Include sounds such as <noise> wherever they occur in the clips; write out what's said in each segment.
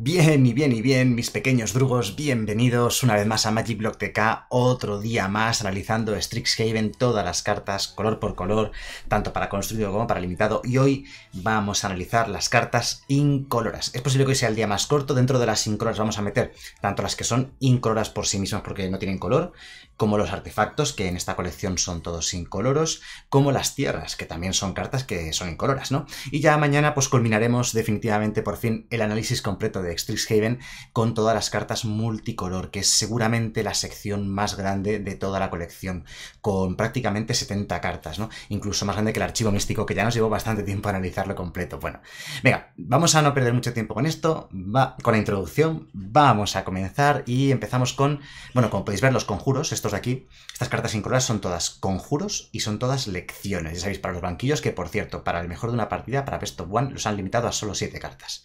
Bien y bien y bien, mis pequeños drugos, bienvenidos una vez más a Magic Block TK, otro día más analizando Strixhaven, todas las cartas, color por color, tanto para construido como para limitado, y hoy vamos a analizar las cartas incoloras. Es posible que hoy sea el día más corto, dentro de las incoloras vamos a meter tanto las que son incoloras por sí mismas porque no tienen color, como los artefactos, que en esta colección son todos incoloros, como las tierras, que también son cartas que son incoloras, ¿no? Y ya mañana pues culminaremos definitivamente por fin el análisis completo de Haven con todas las cartas multicolor, que es seguramente la sección más grande de toda la colección, con prácticamente 70 cartas, ¿no? Incluso más grande que el archivo místico, que ya nos llevó bastante tiempo a analizarlo completo. Bueno, venga, vamos a no perder mucho tiempo con esto, con la introducción, vamos a comenzar y empezamos con, bueno, como podéis ver, los conjuros, esto de aquí, estas cartas incoloras son todas conjuros y son todas lecciones. Ya sabéis, para los banquillos, que por cierto, para el mejor de una partida, para Best of One, los han limitado a solo 7 cartas.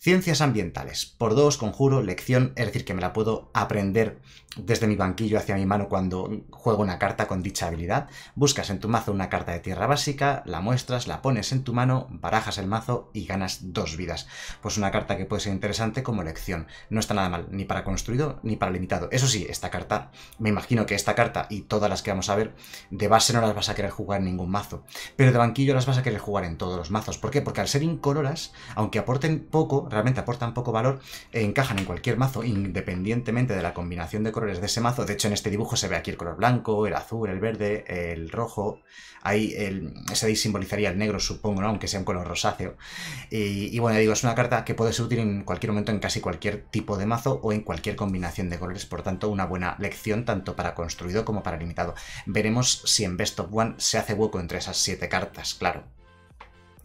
Ciencias ambientales, por dos, conjuro, lección, es decir, que me la puedo aprender desde mi banquillo hacia mi mano cuando juego una carta con dicha habilidad. Buscas en tu mazo una carta de tierra básica, la muestras, la pones en tu mano, barajas el mazo y ganas dos vidas. Pues una carta que puede ser interesante como lección. No está nada mal, ni para construido ni para limitado. Eso sí, esta carta, me imagino que esta carta y todas las que vamos a ver, de base no las vas a querer jugar en ningún mazo. Pero de banquillo las vas a querer jugar en todos los mazos. ¿Por qué? Porque al ser incoloras, aunque aporten poco, realmente aportan poco valor, eh, encajan en cualquier mazo independientemente de la combinación de colores de ese mazo. De hecho, en este dibujo se ve aquí el color blanco, el azul, el verde, el rojo. Ahí el, ese ahí simbolizaría el negro, supongo, aunque sea un color rosáceo. Y, bueno, digo, es una carta que puede ser útil en cualquier momento en casi cualquier tipo de mazo o en cualquier combinación de colores. Por tanto, una buena lección tanto para construido como para limitado. Veremos si en Best of One se hace hueco entre esas siete cartas, claro.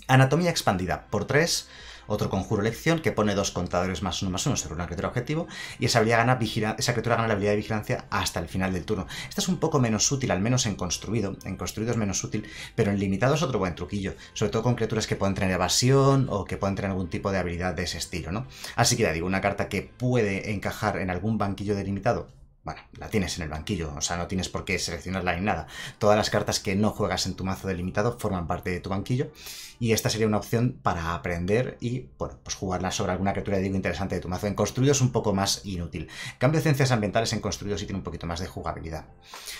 Anatomía expandida por 3 otro conjuro elección que pone dos contadores más uno más uno sobre una criatura objetivo y esa, gana esa criatura gana la habilidad de vigilancia hasta el final del turno. Esta es un poco menos útil, al menos en construido. En construido es menos útil, pero en limitado es otro buen truquillo, sobre todo con criaturas que pueden tener evasión o que pueden tener algún tipo de habilidad de ese estilo, ¿no? Así que ya digo, una carta que puede encajar en algún banquillo delimitado bueno, la tienes en el banquillo, o sea, no tienes por qué seleccionarla ni nada. Todas las cartas que no juegas en tu mazo delimitado forman parte de tu banquillo y esta sería una opción para aprender y, bueno, pues jugarla sobre alguna criatura, digo, interesante de tu mazo. En es un poco más inútil. Cambio de ciencias ambientales en construidos y tiene un poquito más de jugabilidad.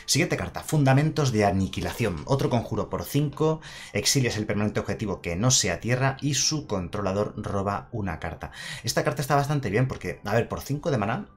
Siguiente carta, Fundamentos de Aniquilación. Otro conjuro por 5, exilias el permanente objetivo que no sea tierra y su controlador roba una carta. Esta carta está bastante bien porque, a ver, por 5 de maná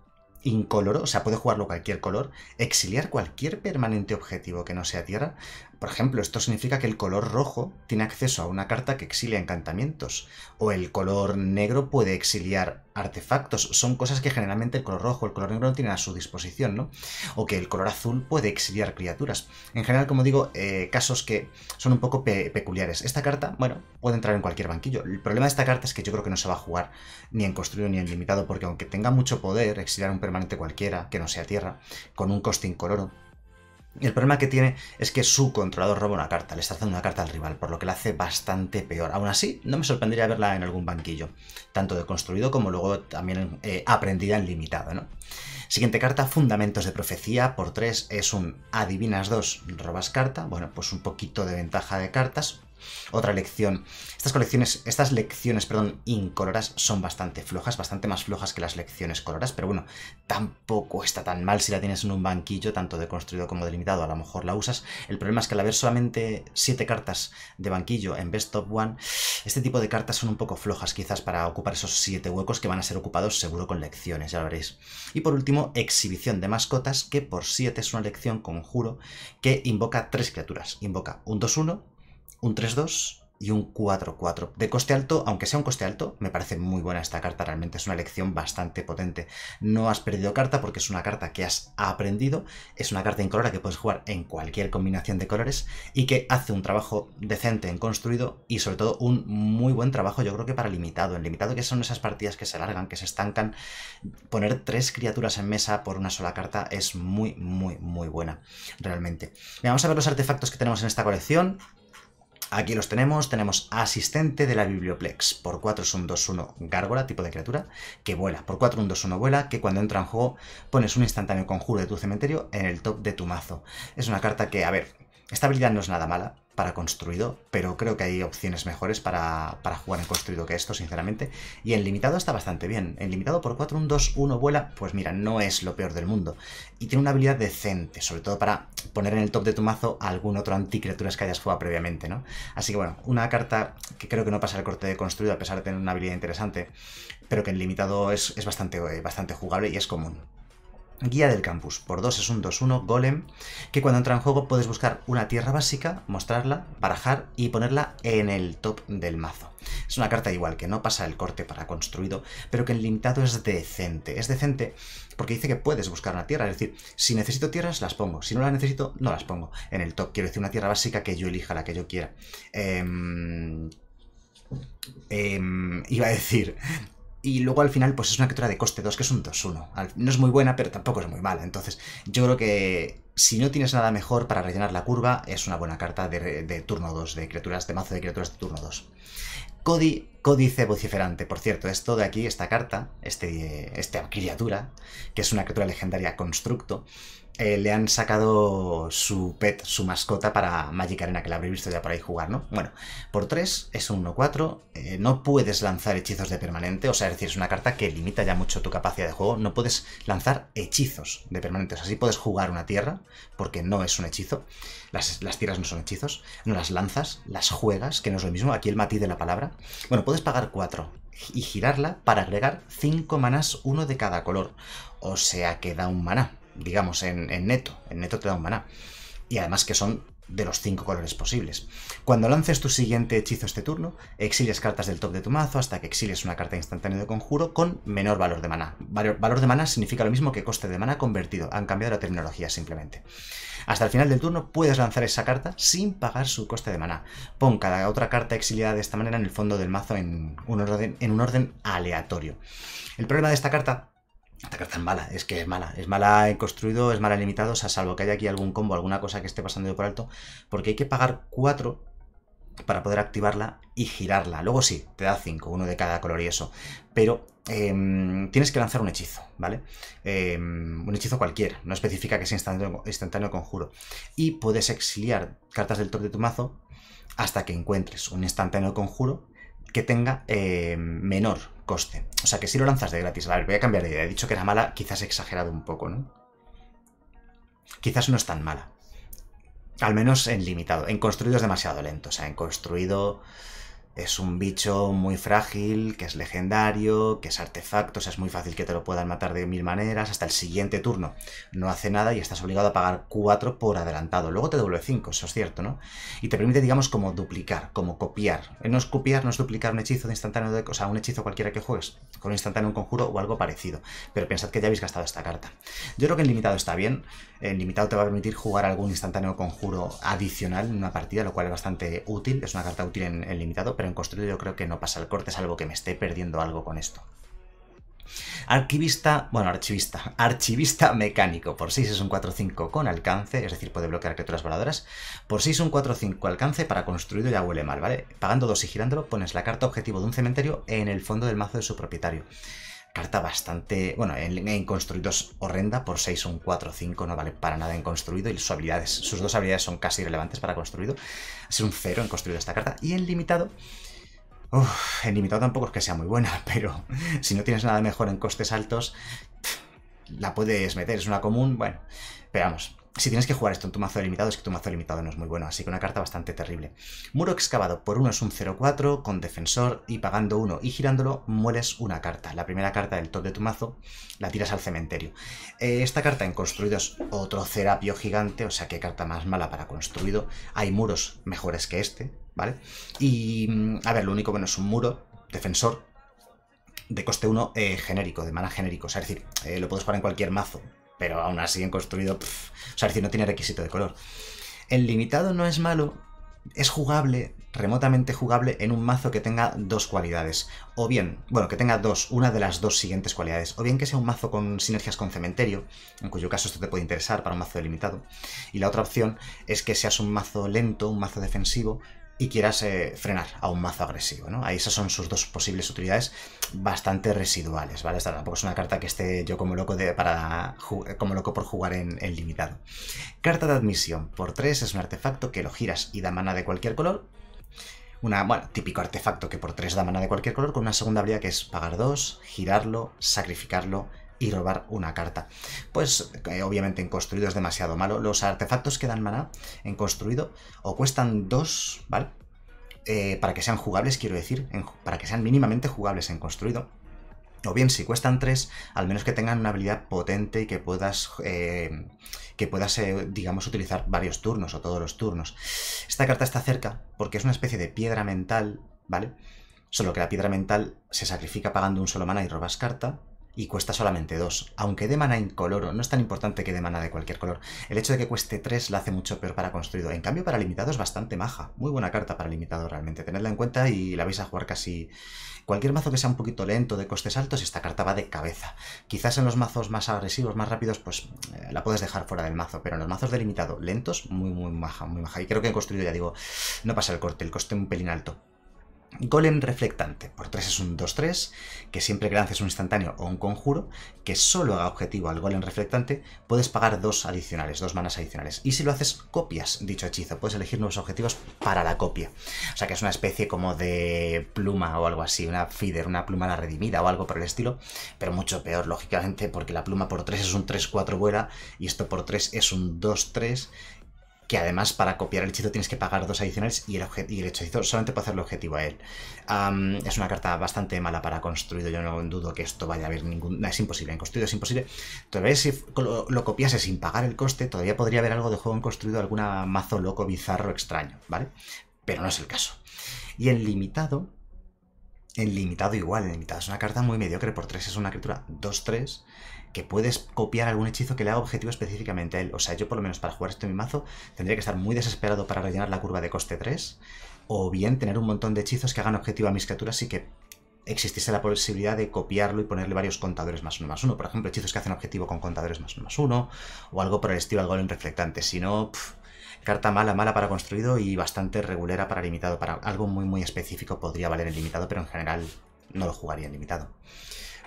incoloro, o sea, puede jugarlo cualquier color, exiliar cualquier permanente objetivo que no sea tierra. Por ejemplo, esto significa que el color rojo tiene acceso a una carta que exilia encantamientos, o el color negro puede exiliar artefactos. Son cosas que generalmente el color rojo, el color negro no tienen a su disposición, ¿no? O que el color azul puede exiliar criaturas. En general, como digo, eh, casos que son un poco peculiares. Esta carta, bueno, puede entrar en cualquier banquillo. El problema de esta carta es que yo creo que no se va a jugar ni en construido ni en limitado, porque aunque tenga mucho poder, exiliar un permanente cualquiera, que no sea tierra, con un coste incoloro, el problema que tiene es que su controlador roba una carta, le está haciendo una carta al rival, por lo que la hace bastante peor. Aún así, no me sorprendería verla en algún banquillo, tanto de construido como luego también eh, aprendida en limitado, ¿no? Siguiente carta, Fundamentos de Profecía, por 3 es un Adivinas 2, robas carta, bueno, pues un poquito de ventaja de cartas, otra lección. Estas colecciones, estas lecciones, perdón, incoloras son bastante flojas, bastante más flojas que las lecciones coloras, pero bueno, tampoco está tan mal si la tienes en un banquillo, tanto de construido como delimitado, a lo mejor la usas. El problema es que al haber solamente 7 cartas de banquillo en Best of One, este tipo de cartas son un poco flojas quizás para ocupar esos 7 huecos que van a ser ocupados seguro con lecciones, ya lo veréis. Y por último, exhibición de mascotas, que por 7 es una lección conjuro que invoca 3 criaturas. Invoca un 2-1, un 3-2 y un 4-4. De coste alto, aunque sea un coste alto, me parece muy buena esta carta, realmente es una elección bastante potente. No has perdido carta porque es una carta que has aprendido, es una carta incolora que puedes jugar en cualquier combinación de colores y que hace un trabajo decente en construido y sobre todo un muy buen trabajo yo creo que para limitado. En limitado que son esas partidas que se alargan, que se estancan, poner tres criaturas en mesa por una sola carta es muy, muy, muy buena, realmente. vamos a ver los artefactos que tenemos en esta colección. Aquí los tenemos, tenemos asistente de la Biblioplex, por 4 es un 2-1 gárgola, tipo de criatura, que vuela, por 4 un 2-1 vuela, que cuando entra en juego pones un instantáneo conjuro de tu cementerio en el top de tu mazo. Es una carta que, a ver, esta habilidad no es nada mala, para construido, pero creo que hay opciones mejores para, jugar en construido que esto, sinceramente. Y en limitado está bastante bien. En limitado por 4, 1, 2, 1 vuela, pues mira, no es lo peor del mundo. Y tiene una habilidad decente, sobre todo para poner en el top de tu mazo algún otro anticriaturas que hayas jugado previamente, ¿no? Así que bueno, una carta que creo que no pasa el corte de construido, a pesar de tener una habilidad interesante, pero que en limitado es, bastante, bastante jugable y es común. Guía del campus, por 2 es un 2-1 golem, que cuando entra en juego puedes buscar una tierra básica, mostrarla, barajar y ponerla en el top del mazo. Es una carta igual, que no pasa el corte para construido, pero que en limitado es decente. Es decente porque dice que puedes buscar una tierra, es decir, si necesito tierras las pongo, si no las necesito no las pongo en el top. Quiero decir una tierra básica que yo elija, la que yo quiera. Em, em, iba a decir, y luego al final, pues es una criatura de coste 2, que es un 2-1. No es muy buena, pero tampoco es muy mala. Entonces, yo creo que si no tienes nada mejor para rellenar la curva, es una buena carta de, turno 2, de criaturas, de mazo de criaturas de turno 2. códice vociferante. Por cierto, esto de aquí, esta carta, este, esta criatura, que es una criatura legendaria constructo, eh, le han sacado su pet, su mascota para Magic Arena, que la habréis visto ya por ahí jugar, ¿no? Bueno, por 3 es un 1-4, eh, no puedes lanzar hechizos de permanente, o sea, es decir, es una carta que limita ya mucho tu capacidad de juego, no puedes lanzar hechizos de permanente, o sea, sí puedes jugar una tierra, porque no es un hechizo, las, tierras no son hechizos, no las lanzas, las juegas, que no es lo mismo, aquí el matiz de la palabra. Bueno, puedes pagar 4 y girarla para agregar 5 manas, uno de cada color, o sea que da un maná digamos, en, neto. En neto te da un maná. Y además que son de los cinco colores posibles. Cuando lances tu siguiente hechizo este turno, exiles cartas del top de tu mazo hasta que exiles una carta instantánea de conjuro con menor valor de maná. Valor de maná significa lo mismo que coste de maná convertido, han cambiado la terminología simplemente. Hasta el final del turno puedes lanzar esa carta sin pagar su coste de maná. Pon cada otra carta exiliada de esta manera en el fondo del mazo en un orden, en un orden aleatorio. El problema de esta carta esta carta es mala, es que es mala. Es mala en construido, es mala en limitado, o sea, salvo que haya aquí algún combo, alguna cosa que esté pasando por alto, porque hay que pagar 4 para poder activarla y girarla. Luego sí, te da 5, uno de cada color y eso. Pero em, tienes que lanzar un hechizo, ¿vale? Em, un hechizo cualquier, no especifica que sea instantáneo, instantáneo conjuro. Y puedes exiliar cartas del top de tu mazo hasta que encuentres un instantáneo conjuro que tenga em, menor coste. O sea que si lo lanzas de gratis, a ver, voy a cambiar de idea. He dicho que era mala, quizás he exagerado un poco, ¿no? Quizás no es tan mala. Al menos en limitado. En construido es demasiado lento. O sea, en construido es un bicho muy frágil, que es legendario, que es artefacto, es muy fácil que te lo puedan matar de mil maneras, hasta el siguiente turno no hace nada y estás obligado a pagar 4 por adelantado. Luego te devuelve 5, eso es cierto, ¿no? Y te permite, digamos, como duplicar, como copiar. Eh, no es copiar, no es duplicar un hechizo de instantáneo, de, o sea, un hechizo cualquiera que juegues, con un instantáneo, un conjuro o algo parecido. Pero pensad que ya habéis gastado esta carta. Yo creo que el limitado está bien, en limitado te va a permitir jugar algún instantáneo conjuro adicional en una partida, lo cual es bastante útil. Es una carta útil en, limitado, pero en construido yo creo que no pasa el corte, salvo que me esté perdiendo algo con esto. Archivista, bueno, archivista, <laughs> archivista mecánico, por 6 es un 4-5 con alcance, es decir, puede bloquear criaturas voladoras, por 6 un 4-5 alcance para construido ya huele mal, ¿vale? Pagando 2 y girándolo pones la carta objetivo de un cementerio en el fondo del mazo de su propietario carta bastante, bueno, en, en construidos horrenda, por 6 un 4, 5 no vale para nada en construido y sus habilidades, sus dos habilidades son casi irrelevantes para construido, es un 0 en construido esta carta y en limitado, en limitado tampoco es que sea muy buena, <laughs> pero si no tienes nada mejor en costes altos, la puedes meter, es una común, bueno, pero vamos, si tienes que jugar esto en tu mazo limitado, es que tu mazo limitado no es muy bueno, así que una carta bastante terrible. Muro excavado por uno es un 0-4, con defensor y pagando uno y girándolo, mueres una carta. La primera carta del top de tu mazo la tiras al cementerio. Eh, esta carta en construido es otro Cerapio gigante, o sea, qué carta más mala para construido. Hay muros mejores que este, ¿vale? Y, mm, a ver, lo único bueno es un muro, defensor, de coste 1 eh, genérico, de mana genérico. O sea, es decir, eh, lo puedes jugar en cualquier mazo pero aún así en construido, o sea, es decir, no tiene requisito de color. El limitado no es malo, es jugable, remotamente jugable, en un mazo que tenga dos cualidades. O bien, bueno, que tenga dos, una de las dos siguientes cualidades. O bien que sea un mazo con sinergias con cementerio, en cuyo caso esto te puede interesar para un mazo delimitado. Y la otra opción es que seas un mazo lento, un mazo defensivo, y quieras eh, frenar a un mazo agresivo, ¿no? Ahí esas son sus dos posibles utilidades bastante residuales, ¿vale? Esta tampoco es una carta que esté yo como loco, de, para, como loco por jugar en, el limitado. Carta de admisión. Por 3 es un artefacto que lo giras y da mana de cualquier color. Una, bueno, típico artefacto que por 3 da mana de cualquier color con una segunda habilidad que es pagar 2, girarlo, sacrificarlo, y robar una carta. Pues obviamente en construido es demasiado malo. Los artefactos que dan maná en construido o cuestan 2, ¿vale? Eh, para que sean jugables, quiero decir, para que sean mínimamente jugables en construido. O bien, si cuestan 3, al menos que tengan una habilidad potente y que puedas, eh, que puedas eh, digamos, utilizar varios turnos o todos los turnos. Esta carta está cerca porque es una especie de piedra mental, ¿vale? Solo que la piedra mental se sacrifica pagando un solo mana y robas carta y cuesta solamente 2. Aunque de mana incoloro, no es tan importante que de mana de cualquier color. El hecho de que cueste 3 la hace mucho peor para construido. En cambio, para limitado es bastante maja. Muy buena carta para limitado realmente. Tenedla en cuenta y la vais a jugar casi... Cualquier mazo que sea un poquito lento, de costes altos, esta carta va de cabeza. Quizás en los mazos más agresivos, más rápidos, pues eh, la puedes dejar fuera del mazo. Pero en los mazos de limitado, lentos, muy, muy maja, muy maja. Y creo que en construido, ya digo, no pasa el corte, el coste un pelín alto. Golem Reflectante, por 3 es un 2-3, que siempre que lances un instantáneo o un conjuro que solo haga objetivo al Golem Reflectante, puedes pagar dos adicionales, dos manas adicionales. Y si lo haces, copias dicho hechizo, puedes elegir nuevos objetivos para la copia. O sea que es una especie como de pluma o algo así, una feeder, una pluma la redimida o algo por el estilo, pero mucho peor, lógicamente, porque la pluma por 3 es un 3-4 vuela y esto por 3 es un 2-3 que además para copiar el hechizo tienes que pagar dos adicionales y el, hechizo solamente puede el objetivo a él. es una carta bastante mala para construido, yo no dudo que esto vaya a haber ningún... es imposible, en construido es imposible. Todavía si lo, copiase sin pagar el coste, todavía podría haber algo de juego en construido, alguna mazo loco, bizarro, extraño, ¿vale? Pero no es el caso. Y en limitado... En limitado igual, en limitado es una carta muy mediocre por 3, es una criatura 2-3 que puedes copiar algún hechizo que le haga objetivo específicamente a él. O sea, yo por lo menos para jugar esto en mi mazo tendría que estar muy desesperado para rellenar la curva de coste 3, o bien tener un montón de hechizos que hagan objetivo a mis criaturas y que existiese la posibilidad de copiarlo y ponerle varios contadores más uno más uno. Por ejemplo, hechizos que hacen objetivo con contadores más uno más uno, o algo por el estilo, algo en reflectante. Si no, carta mala, mala para construido y bastante regulera para limitado. Para algo muy, muy específico podría valer el limitado, pero en general no lo jugaría en limitado.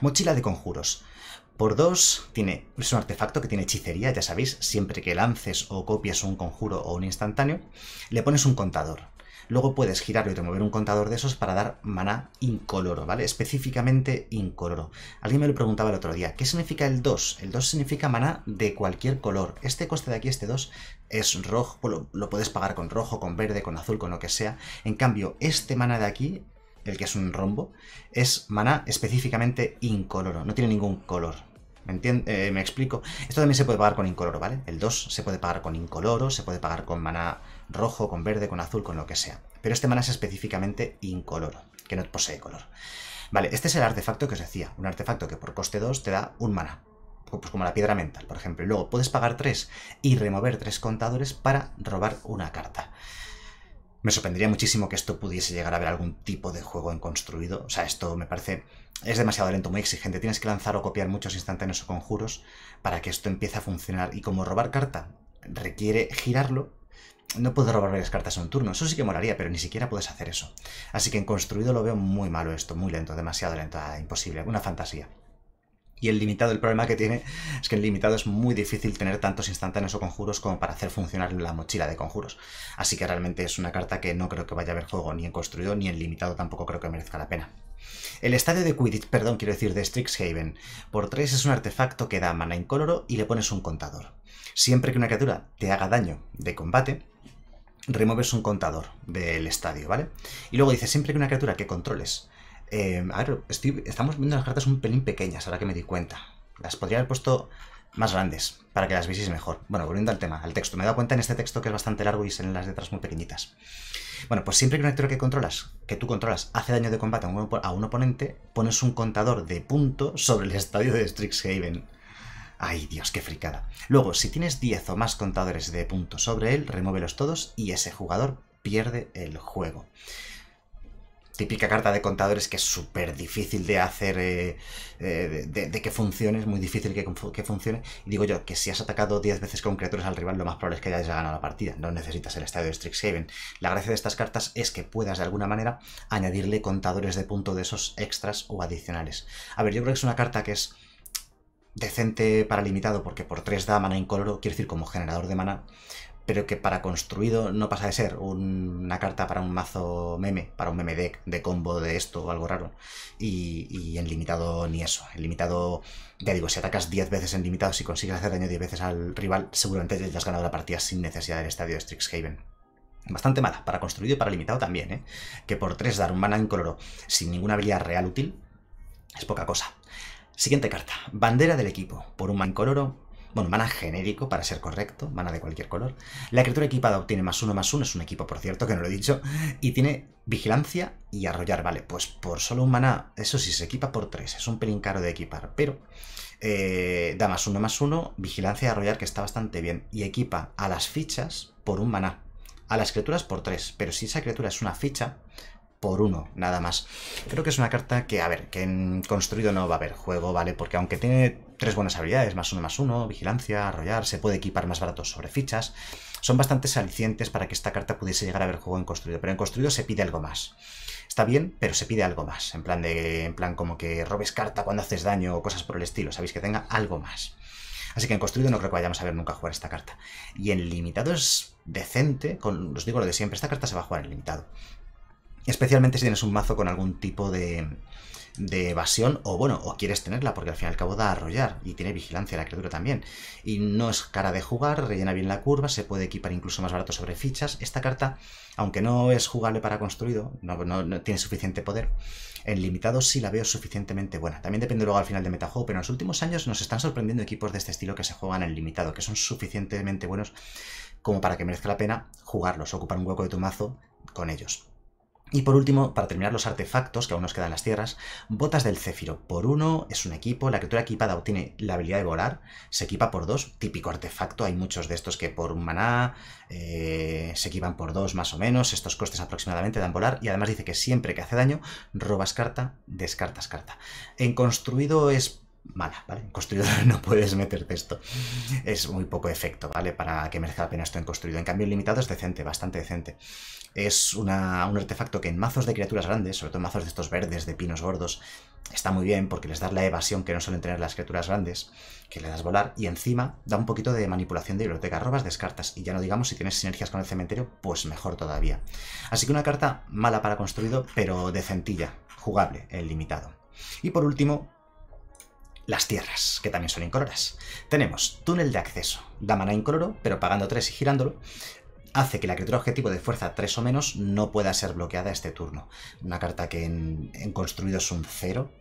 Mochila de conjuros. Por 2, tiene, es un artefacto que tiene hechicería, ya sabéis, siempre que lances o copias un conjuro o un instantáneo, le pones un contador. Luego puedes girarlo y remover un contador de esos para dar maná incoloro, ¿vale? Específicamente incoloro. Alguien me lo preguntaba el otro día, ¿qué significa el 2? El 2 significa maná de cualquier color. Este coste de aquí, este 2, es rojo, pues lo, lo puedes pagar con rojo, con verde, con azul, con lo que sea. En cambio, este maná de aquí, el que es un rombo, es maná específicamente incoloro, no tiene ningún color. Eh, ¿Me, explico? Esto también se puede pagar con incoloro, ¿vale? El 2 se puede pagar con incoloro, se puede pagar con maná rojo, con verde, con azul, con lo que sea. Pero este maná es específicamente incoloro, que no posee color. Vale, este es el artefacto que os decía. Un artefacto que por coste 2 te da un maná. Pues como la piedra mental, por ejemplo. luego puedes pagar 3 y remover 3 contadores para robar una carta. Me sorprendería muchísimo que esto pudiese llegar a ver algún tipo de juego en construido. O sea, esto me parece es demasiado lento, muy exigente. Tienes que lanzar o copiar muchos instantáneos o conjuros para que esto empiece a funcionar. Y como robar carta requiere girarlo, no puedo robar varias cartas en un turno. Eso sí que molaría, pero ni siquiera puedes hacer eso. Así que en construido lo veo muy malo esto, muy lento, demasiado lento, ah, imposible, una fantasía. Y el limitado, el problema que tiene es que en limitado es muy difícil tener tantos instantáneos o conjuros como para hacer funcionar la mochila de conjuros. Así que realmente es una carta que no creo que vaya a haber juego ni en construido ni en limitado tampoco creo que merezca la pena. El estadio de Quidditch, perdón, quiero decir, de Strixhaven, por 3 es un artefacto que da mana incoloro y le pones un contador. Siempre que una criatura te haga daño de combate, remueves un contador del estadio, ¿vale? Y luego dice, siempre que una criatura que controles... Eh, a ver, estamos viendo las cartas un pelín pequeñas, ahora que me di cuenta. Las podría haber puesto más grandes, para que las vieseis mejor. Bueno, volviendo al tema, al texto. Me he dado cuenta en este texto que es bastante largo y en las letras muy pequeñitas. Bueno, pues siempre que un actor que controlas, que tú controlas, hace daño de combate a un, oponente, pones un contador de puntos sobre el estadio de Strixhaven. Ay, Dios, qué fricada. Luego, si tienes 10 o más contadores de puntos sobre él, remuévelos todos y ese jugador pierde el juego típica carta de contadores que es súper difícil de hacer, eh, eh, de, que funcione, es muy difícil que, que, funcione. Y digo yo que si has atacado 10 veces con criaturas al rival, lo más probable es que hayas ganado la partida. No necesitas el estadio de Strixhaven. La gracia de estas cartas es que puedas de alguna manera añadirle contadores de punto de esos extras o adicionales. A ver, yo creo que es una carta que es decente para limitado, porque por 3 da mana incoloro, quiero decir como generador de mana, pero que para construido no pasa de ser una carta para un mazo meme, para un meme deck de combo de esto o algo raro. Y, en limitado ni eso. En limitado, ya digo, si atacas 10 veces en limitado, si consigues hacer daño 10 veces al rival, seguramente ya has ganado la partida sin necesidad del estadio de Strixhaven. Bastante mala, para construido y para limitado también, ¿eh? Que por 3 dar un mana incoloro sin ninguna habilidad real útil es poca cosa. Siguiente carta, bandera del equipo. Por un mana incoloro, bueno, mana genérico, para ser correcto, mana de cualquier color. La criatura equipada obtiene más uno, más uno, es un equipo, por cierto, que no lo he dicho, y tiene vigilancia y arrollar, vale, pues por solo un maná, eso sí, se equipa por tres, es un pelín caro de equipar, pero eh, da más uno, más uno, vigilancia y arrollar, que está bastante bien, y equipa a las fichas por un maná, a las criaturas por tres, pero si esa criatura es una ficha, por uno, nada más. Creo que es una carta que, a ver, que en construido no va a haber juego, ¿vale? Porque aunque tiene tres buenas habilidades, más uno, más uno, vigilancia, arrollar, se puede equipar más baratos sobre fichas. Son bastantes alicientes para que esta carta pudiese llegar a ver juego en construido, pero en construido se pide algo más. Está bien, pero se pide algo más, en plan de en plan como que robes carta cuando haces daño o cosas por el estilo, sabéis que tenga algo más. Así que en construido no creo que vayamos a ver nunca jugar esta carta. Y en limitado es decente, con, os digo lo de siempre, esta carta se va a jugar en limitado. Especialmente si tienes un mazo con algún tipo de, de evasión o bueno, o quieres tenerla porque al fin y al cabo da a arrollar y tiene vigilancia la criatura también. Y no es cara de jugar, rellena bien la curva, se puede equipar incluso más barato sobre fichas. Esta carta, aunque no es jugable para construido, no, tiene suficiente poder, en limitado sí la veo suficientemente buena. También depende luego al final de metajuego, pero en los últimos años nos están sorprendiendo equipos de este estilo que se juegan en limitado, que son suficientemente buenos como para que merezca la pena jugarlos, ocupar un hueco de tu mazo con ellos. Y por último, para terminar los artefactos, que aún nos quedan las tierras, botas del céfiro. Por uno es un equipo, la criatura equipada obtiene la habilidad de volar, se equipa por dos, típico artefacto, hay muchos de estos que por un maná eh, se equipan por dos más o menos, estos costes aproximadamente dan volar, y además dice que siempre que hace daño, robas carta, descartas carta. En construido es mala, ¿vale? En construido <laughs> no puedes meterte esto. Es muy poco efecto, ¿vale? Para que merezca la pena esto en construido. En cambio, en limitado es decente, bastante decente. Es un artefacto que en mazos de criaturas grandes, sobre todo en mazos de estos verdes, de pinos gordos, está muy bien porque les da la evasión que no suelen tener las criaturas grandes, que le das volar, y encima da un poquito de manipulación de biblioteca, robas, descartas, y ya no digamos si tienes sinergias con el cementerio, pues mejor todavía. Así que una carta mala para construido, pero decentilla, jugable, el limitado. Y por último, las tierras, que también son incoloras. Tenemos túnel de acceso, da mana incoloro, pero pagando 3 y girándolo, hace que la criatura objetivo de fuerza 3 o menos no pueda ser bloqueada este turno. Una carta que en, construido es un 0,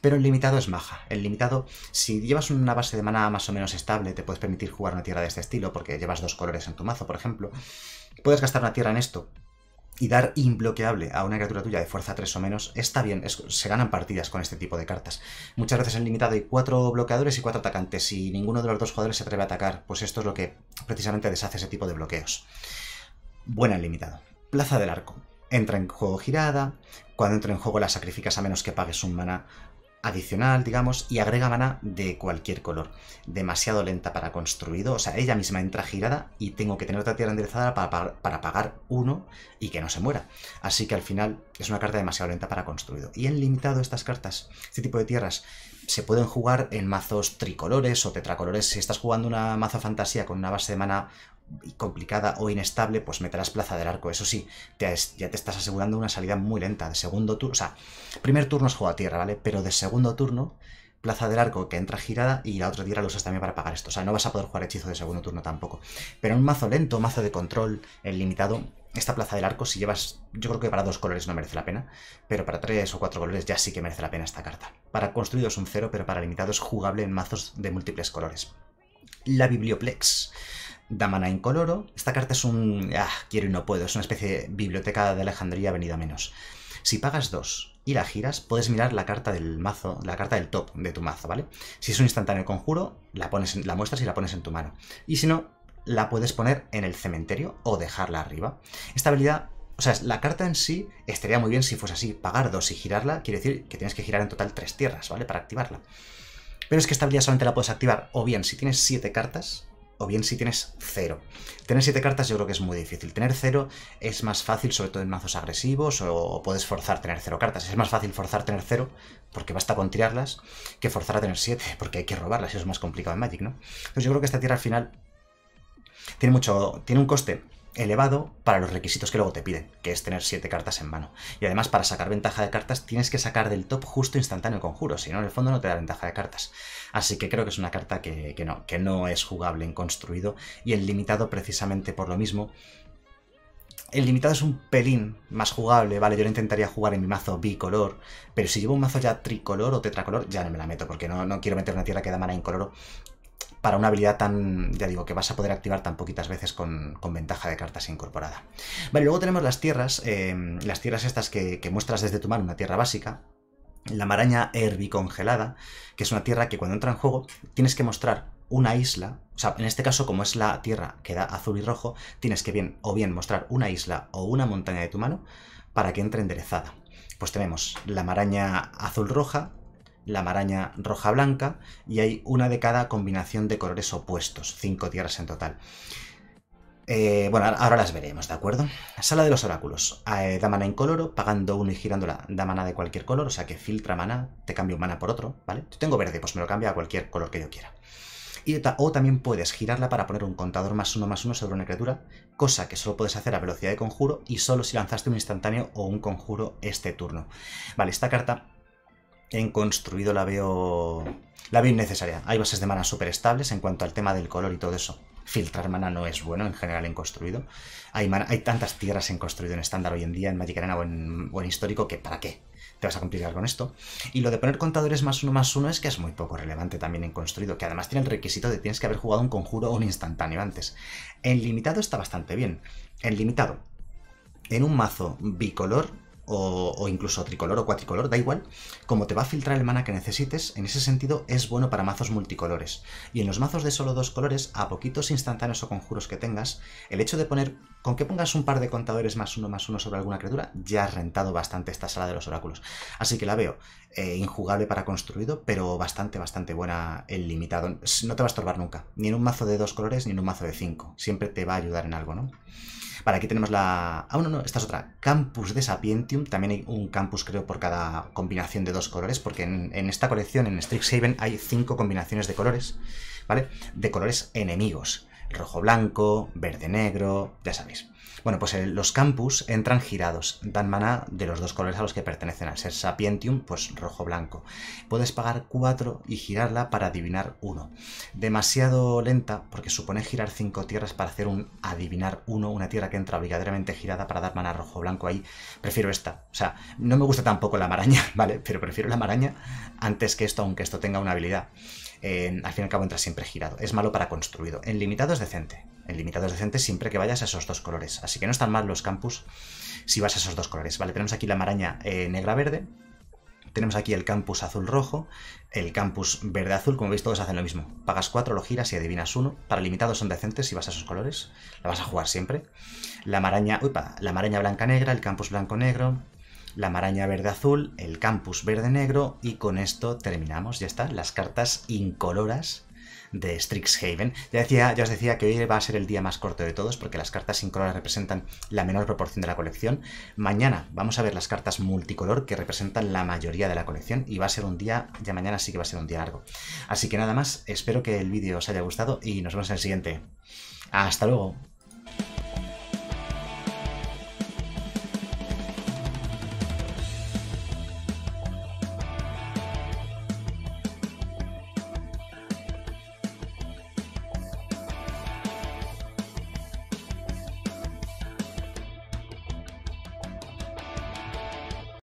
pero el limitado es maja. El limitado, si llevas una base de mana más o menos estable, te puedes permitir jugar una tierra de este estilo, porque llevas dos colores en tu mazo, por ejemplo. Puedes gastar una tierra en esto y dar imbloqueable a una criatura tuya de fuerza 3 o menos está bien, se ganan partidas con este tipo de cartas. Muchas veces en limitado hay 4 bloqueadores y 4 atacantes, y ninguno de los dos jugadores se atreve a atacar, pues esto es lo que precisamente deshace ese tipo de bloqueos. Buena en limitado. Plaza del Arco. Entra en juego girada, cuando entra en juego la sacrificas a menos que pagues un mana adicional, digamos, y agrega mana de cualquier color. Demasiado lenta para construido, o sea, ella misma entra girada y tengo que tener otra tierra enderezada para, para, pagar uno y que no se muera. Así que al final es una carta demasiado lenta para construido. Y en limitado estas cartas, este tipo de tierras, se pueden jugar en mazos tricolores o tetracolores. Si estás jugando una mazo fantasía con una base de mana complicada o inestable, pues meterás plaza del arco. Eso sí, ya te estás asegurando una salida muy lenta. De segundo turno, o sea, primer turno es juego a tierra, ¿vale? Pero de segundo turno, plaza del arco que entra girada y la otra tierra lo usas también para pagar esto. O sea, no vas a poder jugar hechizo de segundo turno tampoco. Pero un mazo lento, mazo de control, el limitado, esta plaza del arco, si llevas, yo creo que para dos colores no merece la pena, pero para tres o cuatro colores ya sí que merece la pena esta carta. Para construidos un cero, pero para limitado es jugable en mazos de múltiples colores. La Biblioplex. Damana mana incoloro. Esta carta es un... Ah, quiero y no puedo. Es una especie de biblioteca de Alejandría venida menos. Si pagas dos y la giras, puedes mirar la carta del mazo, la carta del top de tu mazo, ¿vale? Si es un instantáneo conjuro, la, pones la muestras y la pones en tu mano. Y si no, la puedes poner en el cementerio o dejarla arriba. Esta habilidad o sea, la carta en sí estaría muy bien si fuese así. Pagar dos y girarla quiere decir que tienes que girar en total tres tierras, ¿vale? Para activarla. Pero es que esta habilidad solamente la puedes activar o bien si tienes siete cartas o bien si tienes cero. Tener siete cartas yo creo que es muy difícil. Tener cero es más fácil, sobre todo en mazos agresivos, o, puedes forzar tener cero cartas. Es más fácil forzar tener cero, porque basta con tirarlas, que forzar a tener siete, <laughs> porque hay que robarlas, eso es más complicado en Magic, ¿no? Entonces yo creo que esta tierra al final tiene mucho. tiene un coste elevado para los requisitos que luego te piden, que es tener 7 cartas en mano. Y además para sacar ventaja de cartas tienes que sacar del top justo instantáneo el conjuro, si no en el fondo no te da ventaja de cartas. Así que creo que es una carta que, no, que no es jugable en construido y en limitado precisamente por lo mismo. El limitado es un pelín más jugable, ¿vale? Yo lo intentaría jugar en mi mazo bicolor, pero si llevo un mazo ya tricolor o tetracolor, ya no me la meto, porque no, no quiero meter una tierra que da mana incoloro para una habilidad tan, ya digo, que vas a poder activar tan poquitas veces con, ventaja de cartas incorporada. Vale, luego tenemos las tierras, eh, las tierras estas que, que muestras desde tu mano, una tierra básica, la maraña herbicongelada, que es una tierra que cuando entra en juego tienes que mostrar una isla, o sea, en este caso como es la tierra que da azul y rojo, tienes que bien o bien mostrar una isla o una montaña de tu mano para que entre enderezada. Pues tenemos la maraña azul roja, la maraña roja-blanca y hay una de cada combinación de colores opuestos, cinco tierras en total. Eh, bueno, ahora las veremos, ¿de acuerdo? Sala de los oráculos. Eh, da mana o pagando uno y girándola da mana de cualquier color, o sea que filtra mana, te cambio mana por otro, ¿vale? Yo tengo verde, pues me lo cambia a cualquier color que yo quiera. Y, o también puedes girarla para poner un contador más uno más uno sobre una criatura, cosa que solo puedes hacer a velocidad de conjuro y solo si lanzaste un instantáneo o un conjuro este turno. Vale, esta carta en construido la veo la veo innecesaria. Hay bases de mana súper estables en cuanto al tema del color y todo eso. Filtrar mana no es bueno en general en construido. Hay, tantas tierras en construido en estándar hoy en día, en Magic Arena o en, histórico, que ¿para qué? Te vas a complicar con esto. Y lo de poner contadores más uno más uno es que es muy poco relevante también en construido, que además tiene el requisito de tienes que haber jugado un conjuro o un instantáneo antes. En limitado está bastante bien. En limitado, en un mazo bicolor o, incluso tricolor o cuatricolor, da igual, como te va a filtrar el mana que necesites, en ese sentido es bueno para mazos multicolores. Y en los mazos de solo dos colores, a poquitos instantáneos o conjuros que tengas, el hecho de poner, con que pongas un par de contadores más uno más uno sobre alguna criatura, ya has rentado bastante esta sala de los oráculos. Así que la veo eh, injugable para construido, pero bastante, bastante buena el limitado. No te va a estorbar nunca, ni en un mazo de dos colores ni en un mazo de cinco. Siempre te va a ayudar en algo, ¿no? Vale, aquí tenemos la... Ah, no, no, esta es otra. Campus de Sapientium. También hay un campus, creo, por cada combinación de dos colores, porque en, en esta colección, en Strixhaven, hay cinco combinaciones de colores, ¿vale? De colores enemigos. Rojo-blanco, verde-negro, ya sabéis. Bueno, pues eh, los campus entran girados, dan maná de los dos colores a los que pertenecen. Al ser Sapientium, pues rojo-blanco. Puedes pagar 4 y girarla para adivinar 1. Demasiado lenta, porque supone girar 5 tierras para hacer un adivinar 1, una tierra que entra obligatoriamente girada para dar maná rojo-blanco ahí. Prefiero esta. O sea, no me gusta tampoco la maraña, <laughs> ¿vale? Pero prefiero la maraña antes que esto, aunque esto tenga una habilidad. Eh, al fin y al cabo entra siempre girado. Es malo para construido. En limitado es decente, el limitados decentes siempre que vayas a esos dos colores. Así que no están mal los campus si vas a esos dos colores. Vale, tenemos aquí la maraña eh, negra-verde, tenemos aquí el campus azul-rojo, el campus verde-azul, como veis todos hacen lo mismo. Pagas 4, lo giras y adivinas uno, Para limitados son decentes si vas a esos colores, la vas a jugar siempre. La maraña, la maraña blanca-negra, el campus blanco-negro, la maraña verde-azul, el campus verde-negro y con esto terminamos, ya está, las cartas incoloras de Strixhaven. Ya, os decía que hoy va a ser el día más corto de todos porque las cartas sin color representan la menor proporción de la colección. Mañana vamos a ver las cartas multicolor que representan la mayoría de la colección y va a ser un día, ya mañana sí que va a ser un día largo. Así que nada más, espero que el vídeo os haya gustado y nos vemos en el siguiente. Hasta luego.